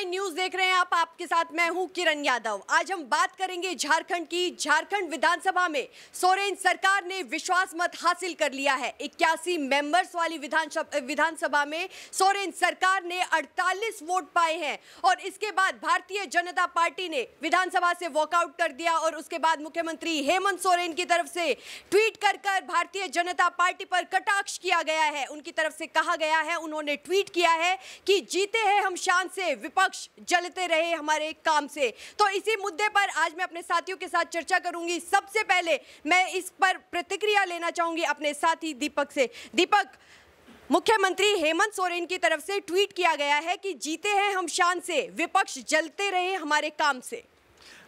Nine news देख रहे हैं आप आपके साथ मैं हूं किरण यादव आज हम बात करेंगे झारखंड की झारखंड विधानसभा में सोरेन सरकार ने विश्वास मत हासिल कर लिया है इक्यासी मेंबर्स वाली विधानसभा में सोरेन सरकार ने 48 वोट पाए हैं और इसके बाद भारतीय जनता पार्टी ने विधानसभा से वॉकआउट कर दिया और उसके बाद मुख्यमंत्री हेमंत सोरेन की तरफ से ट्वीट कर कर भारतीय जनता पार्टी पर कटाक्ष किया गया है उनकी तरफ से कहा गया है उन्होंने ट्वीट किया है कि जीते हैं हम शान से विपक्ष विपक्ष जलते रहे हमारे काम से तो इसी मुद्दे पर आज मैं अपने साथियों के साथ चर्चा करूंगी सबसे पहले मैं इस पर प्रतिक्रिया लेना चाहूंगी अपने साथी दीपक से दीपक मुख्यमंत्री हेमंत सोरेन की तरफ से ट्वीट किया गया है कि जीते हैं हम शान से विपक्ष जलते रहे हमारे काम से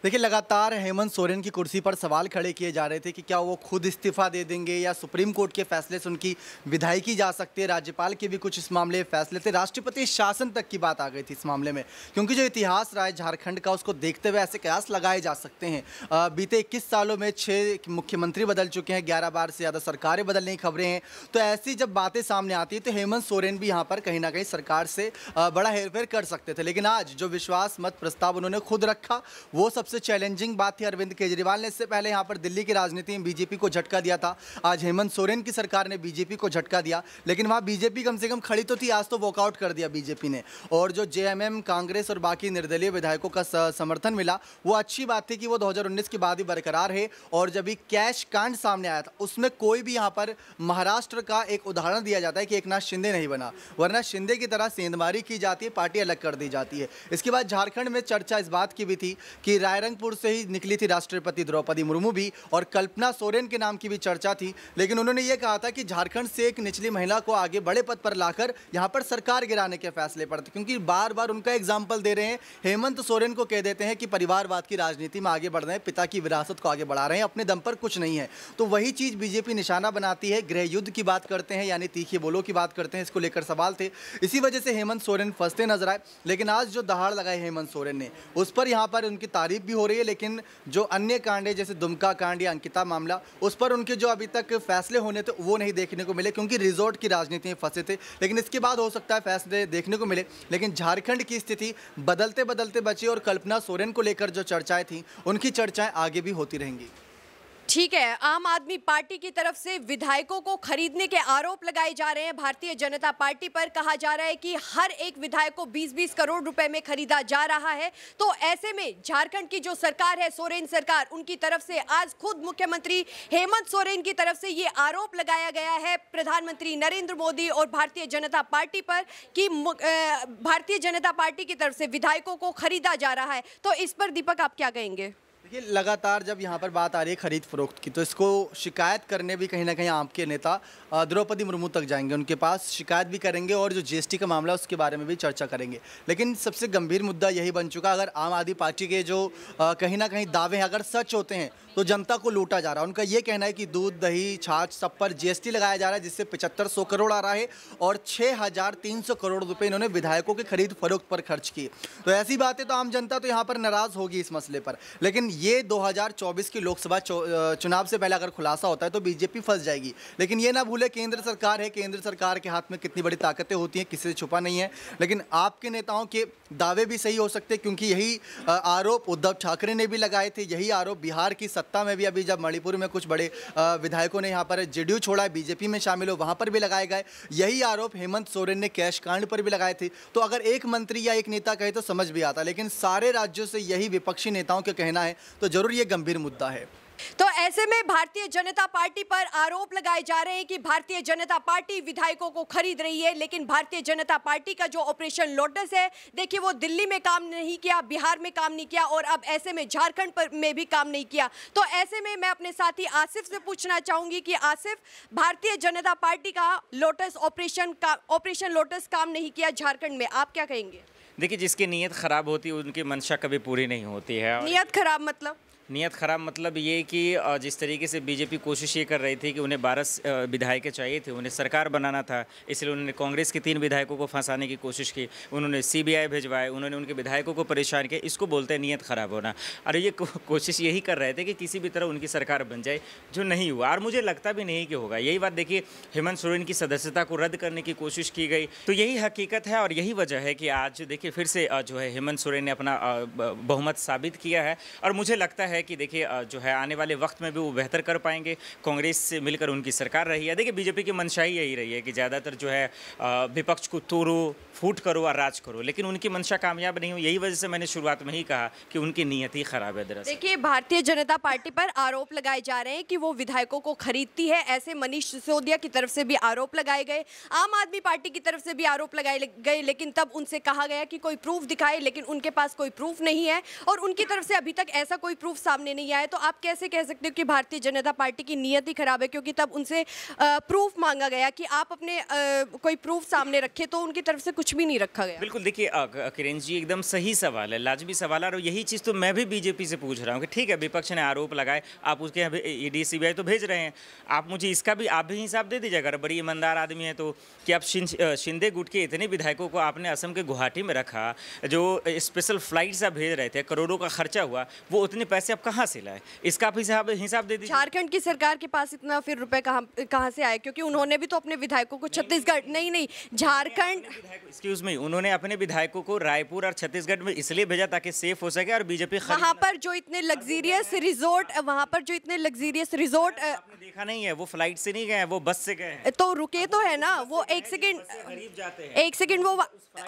देखिए लगातार हेमंत सोरेन की कुर्सी पर सवाल खड़े किए जा रहे थे कि क्या वो खुद इस्तीफा दे देंगे या सुप्रीम कोर्ट के फैसले से उनकी विधाई की जा सकती है राज्यपाल के भी कुछ इस मामले में फैसले थे राष्ट्रपति शासन तक की बात आ गई थी इस मामले में क्योंकि जो इतिहास रहा है झारखंड का उसको देखते हुए ऐसे कयास लगाए जा सकते हैं बीते इक्कीस सालों में छः मुख्यमंत्री बदल चुके हैं ग्यारह बार से ज़्यादा सरकारें बदलने की खबरें हैं तो ऐसी जब बातें सामने आती है तो हेमंत सोरेन भी यहाँ पर कहीं ना कहीं सरकार से बड़ा हेरफेर कर सकते थे लेकिन आज जो विश्वास मत प्रस्ताव उन्होंने खुद रखा वो सबसे सबसे चैलेंजिंग बात थी अरविंद केजरीवाल ने इससे पहले यहाँ पर दिल्ली की राजनीति में बीजेपी को झटका दिया था आज हेमंत सोरेन की सरकार ने बीजेपी को झटका दिया लेकिन वहाँ बीजेपी कम से कम खड़ी तो थी आज तो वॉकआउट कर दिया बीजेपी ने और जो जेएमएम कांग्रेस और बाकी निर्दलीय विधायकों का समर्थन मिला वो अच्छी बात थी कि वो दो के बाद ही बरकरार है और जब भी कैश कांड सामने आया था उसमें कोई भी यहाँ पर महाराष्ट्र का एक उदाहरण दिया जाता है कि एक नाथ शिंदे नहीं बना वरना शिंदे की तरह सेंधमारी की जाती है पार्टी अलग कर दी जाती है इसके बाद झारखंड में चर्चा इस बात की भी थी कि राय बैरंगपुर से ही निकली थी राष्ट्रपति द्रौपदी मुर्मू भी और कल्पना सोरेन के नाम की भी चर्चा थी लेकिन उन्होंने ये कहा था कि झारखंड से एक निचली महिला को आगे बड़े पद पर लाकर यहाँ पर सरकार गिराने के फैसले पड़ते क्योंकि बार बार उनका एग्जाम्पल दे रहे हैं हेमंत सोरेन को कह देते हैं कि परिवारवाद की राजनीति में आगे बढ़ रहे हैं पिता की विरासत को आगे बढ़ा रहे हैं अपने दम पर कुछ नहीं है तो वही चीज़ बीजेपी निशाना बनाती है गृह युद्ध की बात करते हैं यानी तीखे बोलो की बात करते हैं इसको लेकर सवाल थे इसी वजह से हेमंत सोरेन फंसते नजर आए लेकिन आज जो दहाड़ लगाए हेमंत सोरेन ने उस पर यहाँ पर उनकी तारीफ बातचीत भी हो रही है लेकिन जो अन्य कांड है जैसे दुमका कांड या अंकिता मामला उस पर उनके जो अभी तक फैसले होने थे वो नहीं देखने को मिले क्योंकि रिजोर्ट की राजनीति में फंसे थे लेकिन इसके बाद हो सकता है फैसले देखने को मिले लेकिन झारखंड की स्थिति बदलते बदलते बची और कल्पना सोरेन को लेकर जो चर्चाएं थी उनकी चर्चाएं आगे भी होती रहेंगी ठीक है आम आदमी पार्टी की तरफ से विधायकों को खरीदने के आरोप लगाए जा रहे हैं भारतीय जनता पार्टी पर कहा जा रहा है कि हर एक विधायक को 20-20 करोड़ रुपए में खरीदा जा रहा है तो ऐसे में झारखंड की जो सरकार है सोरेन सरकार उनकी तरफ से आज खुद मुख्यमंत्री हेमंत सोरेन की तरफ से ये आरोप लगाया गया है प्रधानमंत्री नरेंद्र मोदी और भारतीय जनता पार्टी पर कि भारतीय जनता पार्टी की तरफ से विधायकों को खरीदा जा रहा है तो इस पर दीपक आप क्या कहेंगे देखिए लगातार जब यहाँ पर बात आ रही है खरीद फरोख्त की तो इसको शिकायत करने भी कहीं ना कहीं आपके नेता द्रौपदी मुर्मू तक जाएंगे उनके पास शिकायत भी करेंगे और जो जीएसटी का मामला उसके बारे में भी चर्चा करेंगे लेकिन सबसे गंभीर मुद्दा यही बन चुका अगर आम आदमी पार्टी के जो कहीं ना कहीं दावे हैं अगर सच होते हैं तो जनता को लूटा जा रहा है उनका ये कहना है कि दूध दही छाछ सब पर जीएसटी लगाया जा रहा है जिससे पचहत्तर सौ करोड़ आ रहा है और छः हज़ार तीन सौ करोड़ रुपए इन्होंने विधायकों की खरीद फरोख्त पर खर्च किए तो ऐसी है तो आम जनता तो यहाँ पर नाराज़ होगी इस मसले पर लेकिन ये दो की लोकसभा चुनाव से पहले अगर खुलासा होता है तो बीजेपी फंस जाएगी लेकिन ये ना भूले केंद्र सरकार है केंद्र सरकार के हाथ में कितनी बड़ी ताकतें होती हैं किसी से छुपा नहीं है लेकिन आपके नेताओं के दावे भी सही हो सकते क्योंकि यही आरोप उद्धव ठाकरे ने भी लगाए थे यही आरोप बिहार की सत्ता में भी अभी जब मणिपुर में कुछ बड़े विधायकों ने यहाँ पर जेडीयू छोड़ा बीजेपी में शामिल हो वहाँ पर भी लगाए गए यही आरोप हेमंत सोरेन ने कैश कांड पर भी लगाए थे तो अगर एक मंत्री या एक नेता कहे तो समझ भी आता लेकिन सारे राज्यों से यही विपक्षी नेताओं का कहना है तो जरूर ये गंभीर मुद्दा है तो ऐसे में भारतीय जनता पार्टी पर आरोप लगाए जा रहे हैं कि भारतीय जनता पार्टी विधायकों को खरीद रही है लेकिन भारतीय जनता पार्टी का जो ऑपरेशन लोटस है देखिए वो दिल्ली में काम नहीं किया बिहार में काम नहीं किया और अब ऐसे में झारखंड पर में भी काम नहीं किया तो ऐसे में मैं अपने साथी आसिफ से पूछना चाहूंगी कि आसिफ भारतीय जनता पार्टी का लोटस ऑपरेशन का ऑपरेशन लोटस काम नहीं किया झारखंड में आप क्या कहेंगे देखिए जिसकी नीयत खराब होती है उनकी मंशा कभी पूरी नहीं होती है नीयत खराब मतलब नीयत ख़राब मतलब ये कि जिस तरीके से बीजेपी कोशिश ये कर रही थी कि उन्हें बारह विधायक चाहिए थे उन्हें सरकार बनाना था इसलिए उन्होंने कांग्रेस के तीन विधायकों को फंसाने की कोशिश की उन्होंने सीबीआई भिजवाए उन्होंने उनके विधायकों को परेशान किया इसको बोलते हैं नीयत ख़राब होना अरे ये कोशिश यही कर रहे थे कि किसी भी तरह उनकी सरकार बन जाए जो नहीं हुआ और मुझे लगता भी नहीं कि होगा यही बात देखिए हेमंत सोरेन की सदस्यता को रद्द करने की कोशिश की गई तो यही हकीकत है और यही वजह है कि आज देखिए फिर से जो है हेमंत सोरेन ने अपना बहुमत साबित किया है और मुझे लगता है है कि देखिए जो है आने वाले वक्त में भी वो बेहतर कर पाएंगे कांग्रेस से मिलकर उनकी सरकार रही है देखिए बीजेपी की मंशा ही यही रही है कि ज़्यादातर जो है विपक्ष को तोड़ो फूट करो और राज करो लेकिन उनकी मंशा कामयाब नहीं हुई यही वजह से मैंने शुरुआत में ही कहा कि उनकी नीयत ही खराब है दरअसल देखिए भारतीय जनता पार्टी पर आरोप लगाए जा रहे हैं कि वो विधायकों को खरीदती है ऐसे मनीष सिसोदिया की तरफ से भी आरोप लगाए गए आम आदमी पार्टी की तरफ से भी आरोप लगाए गए लेकिन तब उनसे कहा गया कि कोई प्रूफ दिखाए लेकिन उनके पास कोई प्रूफ नहीं है और उनकी तरफ से अभी तक ऐसा कोई प्रूफ सामने नहीं आए तो आप कैसे कह सकते हो कि भारतीय जनता पार्टी की नीयत ही खराब है क्योंकि तब उनसे प्रूफ मांगा गया कि आप अपने कोई प्रूफ सामने रखे तो उनकी तरफ से कुछ भी नहीं रखा गया बिल्कुल देखिए किरण जी एकदम सही सवाल है लाजमी सवाल है और यही चीज़ तो मैं भी बीजेपी से पूछ रहा हूँ कि ठीक है विपक्ष ने आरोप लगाए आप उसके ईडी सी e तो भेज रहे हैं आप मुझे इसका भी आप भी हिसाब दे दीजिए अगर बड़ी ईमानदार आदमी है तो कि आप शिंदे गुट के इतने विधायकों को आपने असम के गुवाहाटी में रखा जो स्पेशल फ्लाइट आप भेज रहे थे करोड़ों का खर्चा हुआ वो उतने पैसे आप कहाँ से लाए इसका आप हिसाब हिसाब दे दीजिए झारखंड की सरकार के पास इतना फिर रुपए कहाँ कहाँ से आए क्योंकि उन्होंने भी तो अपने विधायकों को छत्तीसगढ़ नहीं नहीं झारखंड एक्सक्यूज में उन्होंने अपने विधायकों को रायपुर और छत्तीसगढ़ में इसलिए भेजा ताकि सेफ हो सके और बीजेपी वहाँ पर जो इतने लग्जीरियस रिजोर्ट वहाँ पर जो इतने लग्जीरियस रिजोर्ट देखा नहीं है वो फ्लाइट से नहीं गए वो बस से गए तो रुके तो है ना वो एक सेकंड एक सेकंड वो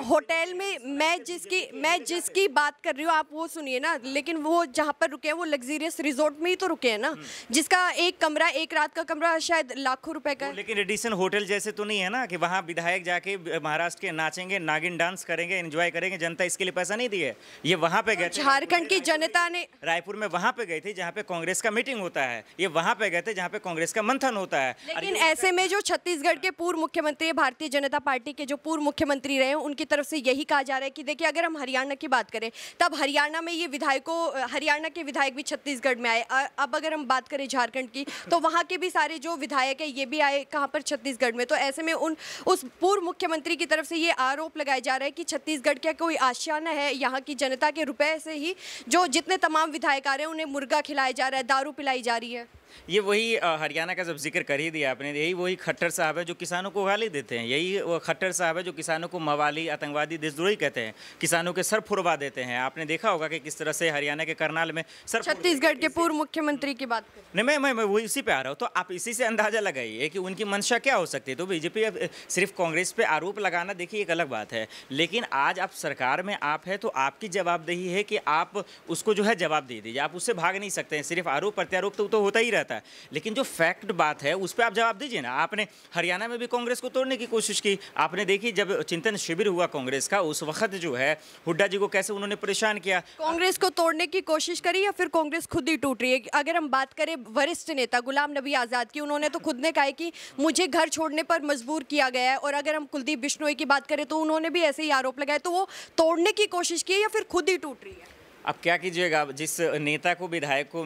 होटल में मैं जिसकी मैं जिसकी बात कर रही हूँ आप वो सुनिए ना लेकिन वो जहाँ पर रुके हैं वो लग्जरियस रिजोर्ट में ही तो रुके हैं ना हम्म। जिसका एक कमरा एक रात का कमरा शायद लाखों रुपए का लेकिन एडिशन होटल जैसे तो नहीं है ना कि वहाँ विधायक जाके महाराष्ट्र के नाचेंगे नागिन डांस करेंगे एंजॉय करेंगे जनता इसके लिए पैसा नहीं है ये वहाँ पे तो गए झारखंड की जनता ने रायपुर में वहाँ पे गए थे जहाँ पे कांग्रेस का मीटिंग होता है ये वहाँ पे गए थे जहाँ पे कांग्रेस का मंथन होता है लेकिन ऐसे में जो छत्तीसगढ़ के पूर्व मुख्यमंत्री भारतीय जनता पार्टी के जो पूर्व मुख्यमंत्री रहे उनकी तरफ से यही कहा जा रहा है कि देखिए अगर हम हरियाणा की बात करें तब हरियाणा में ये विधायकों हरियाणा के विधायक भी छत्तीसगढ़ में आए अब अगर हम बात करें झारखंड की तो वहाँ के भी सारे जो विधायक है ये भी आए कहाँ पर छत्तीसगढ़ में तो ऐसे में उन उस पूर्व मुख्यमंत्री की तरफ से ये आरोप लगाया जा रहा है कि छत्तीसगढ़ का कोई आशियाना है यहाँ की जनता के रुपए से ही जो जितने तमाम विधायक आ रहे हैं उन्हें मुर्गा खिलाया जा रहा है दारू पिलाई जा रही है ये वही हरियाणा का जब जिक्र कर ही दिया आपने यही वही खट्टर साहब है जो किसानों को गाली देते हैं यही वो खट्टर साहब है जो किसानों को मवाली आतंकवादी देशद्रोही कहते हैं किसानों के सर फुरवा देते हैं आपने देखा होगा कि किस तरह से हरियाणा के करनाल में सर छत्तीसगढ़ के पूर्व मुख्यमंत्री की बात नहीं मैं मैं मैं वो इसी पे आ रहा हूँ तो आप इसी से अंदाजा लगाइए कि उनकी मंशा क्या हो सकती है तो बीजेपी सिर्फ कांग्रेस पर आरोप लगाना देखिए एक अलग बात है लेकिन आज आप सरकार में आप है तो आपकी जवाबदेही है कि आप उसको जो है जवाब दे दीजिए आप उससे भाग नहीं सकते हैं सिर्फ आरोप प्रत्यारोप तो, तो होता ही रहता है लेकिन जो फैक्ट बात है उस पर आप जवाब दीजिए ना आपने हरियाणा में भी कांग्रेस को तोड़ने की कोशिश की आपने देखी जब चिंतन शिविर हुआ कांग्रेस का उस वक्त जो है हुड्डा जी को कैसे उन्होंने परेशान किया कांग्रेस को तोड़ने की कोशिश करी या फिर कांग्रेस खुद ही टूट रही है अगर हम बात करें वरिष्ठ नेता गुलाम नबी आज़ाद की उन्होंने तो खुद ने कहा कि मुझे घर छोड़ने पर मजबूर किया गया है और अगर हम कुलदीप बिश्नोई की बात करें तो उन्होंने भी ऐसे ही आरोप लगाए तो वो तोड़ने की कोशिश की या फिर खुद ही टूट रही है अब क्या कीजिएगा जिस नेता को विधायक को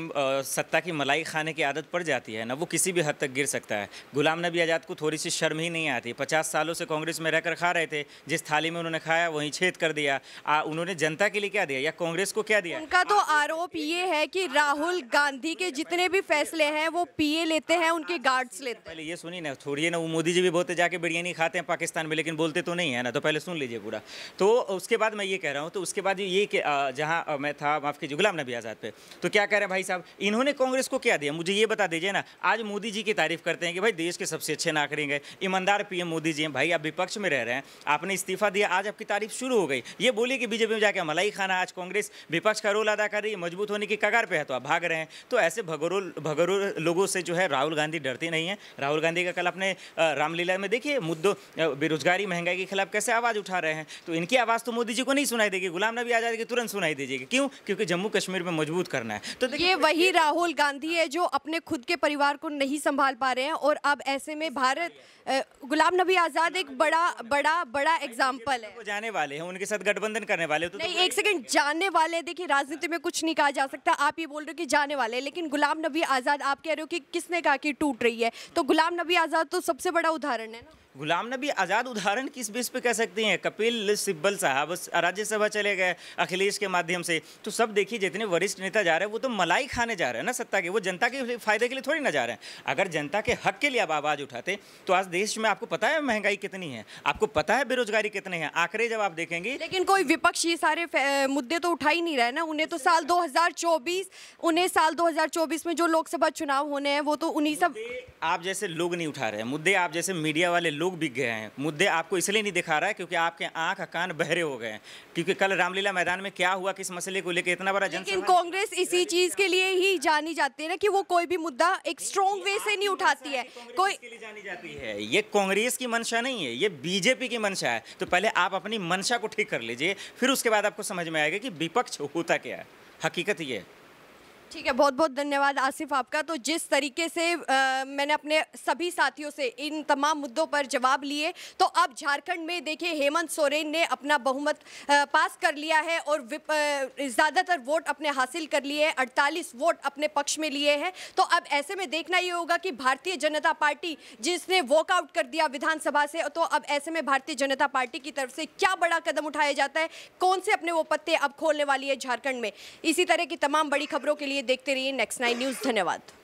सत्ता की मलाई खाने की आदत पड़ जाती है ना वो किसी भी हद तक गिर सकता है गुलाम नबी आज़ाद को थोड़ी सी शर्म ही नहीं आती पचास सालों से कांग्रेस में रहकर खा रहे थे जिस थाली में उन्होंने खाया वहीं छेद कर दिया आ, उन्होंने जनता के लिए क्या दिया या कांग्रेस को क्या दिया उनका तो आरोप ये है कि राहुल गांधी के जितने भी फैसले हैं वो पिए लेते हैं उनके गार्ड्स लेते हैं पहले ये सुनिए ना छोड़िए ना वो मोदी जी भी बोलते जाके बिरयानी खाते हैं पाकिस्तान में लेकिन बोलते तो नहीं है ना तो पहले सुन लीजिए पूरा तो उसके बाद मैं ये कह रहा हूँ तो उसके बाद ये जहाँ समय था माफ़ कीजिए गुलाम नबी आज़ाद पे तो क्या कह रहे हैं भाई साहब इन्होंने कांग्रेस को क्या दिया मुझे ये बता दीजिए ना आज मोदी जी की तारीफ करते हैं कि भाई देश के सबसे अच्छे नागरिक हैं ईमानदार पीएम मोदी जी हैं भाई आप विपक्ष में रह रहे हैं आपने इस्तीफा दिया आज आपकी तारीफ शुरू हो गई ये बोलिए कि बीजेपी में जाकर मलाई खाना आज कांग्रेस विपक्ष का रोल अदा कर रही है मजबूत होने की कगार पर है तो आप भाग रहे हैं तो ऐसे भगरोल भगरो लोगों से जो है राहुल गांधी डरती नहीं है राहुल गांधी का कल अपने रामलीला में देखिए मुद्दों बेरोजगारी महंगाई के खिलाफ कैसे आवाज़ उठा रहे हैं तो इनकी आवाज़ तो मोदी जी को नहीं सुनाई देगी गुलाम नबी आज़ाद की तुरंत सुनाई दीजिएगी क्यों क्योंकि जम्मू कश्मीर में मजबूत करना है तो ये वही राहुल गांधी है जो अपने खुद के परिवार को नहीं संभाल पा रहे हैं और अब ऐसे में भारत गुलाम नबी आज़ाद एक बड़ा बड़ा बड़ा एग्जाम्पल है जाने वाले हैं उनके साथ गठबंधन करने वाले तो नहीं तो एक सेकंड जाने वाले देखिए राजनीति में कुछ नहीं कहा जा सकता आप ये बोल रहे हो कि जाने वाले लेकिन गुलाम नबी आज़ाद आप कह रहे हो कि किसने कहा कि टूट रही है तो गुलाम नबी आज़ाद तो सबसे बड़ा उदाहरण है ना गुलाम नबी आज़ाद उदाहरण किस बेस पे कह सकते हैं कपिल सिब्बल साहब राज्यसभा चले गए अखिलेश के माध्यम से तो सब देखिए जितने वरिष्ठ नेता जा रहे हैं वो तो मलाई खाने जा रहे हैं ना सत्ता के वो जनता के फायदे के लिए थोड़ी ना जा रहे हैं अगर जनता के हक के लिए आप आवाज़ उठाते तो आज देश में आपको पता है महंगाई कितनी है आपको पता है बेरोजगारी कितने हैं आंकड़े जब आप देखेंगे लेकिन कोई विपक्ष ये सारे मुद्दे तो उठा ही नहीं रहे ना उन्हें तो साल दो उन्हें साल दो में जो लोकसभा चुनाव होने हैं वो तो उन्हीं सब आप जैसे लोग नहीं उठा रहे मुद्दे आप जैसे मीडिया वाले लोग बिक गए हैं मुद्दे आपको इसलिए नहीं दिखा रहा है क्योंकि आपके आंख कान बहरे हो गए हैं क्योंकि कल रामलीला मैदान में क्या हुआ किस मसले को लेकर इतना बड़ा जनता कांग्रेस इसी चीज के लिए ही जानी जाती है ना कि वो कोई भी मुद्दा एक स्ट्रॉन्ग वे से नहीं उठाती है कोई जानी जाती है ये कांग्रेस की मंशा नहीं है ये बीजेपी की मंशा है तो पहले आप अपनी मंशा को ठीक कर लीजिए फिर उसके बाद आपको समझ में आएगा कि विपक्ष होता क्या है हकीकत ये है ठीक है बहुत बहुत धन्यवाद आसिफ आपका तो जिस तरीके से आ, मैंने अपने सभी साथियों से इन तमाम मुद्दों पर जवाब लिए तो अब झारखंड में देखिए हेमंत सोरेन ने अपना बहुमत आ, पास कर लिया है और ज़्यादातर वोट अपने हासिल कर लिए हैं अड़तालीस वोट अपने पक्ष में लिए हैं तो अब ऐसे में देखना ये होगा कि भारतीय जनता पार्टी जिसने वॉकआउट कर दिया विधानसभा से तो अब ऐसे में भारतीय जनता पार्टी की तरफ से क्या बड़ा कदम उठाया जाता है कौन से अपने वो पत्ते अब खोलने वाली है झारखंड में इसी तरह की तमाम बड़ी खबरों के लिए देखते रहिए नेक्स्ट नाइन न्यूज़ धन्यवाद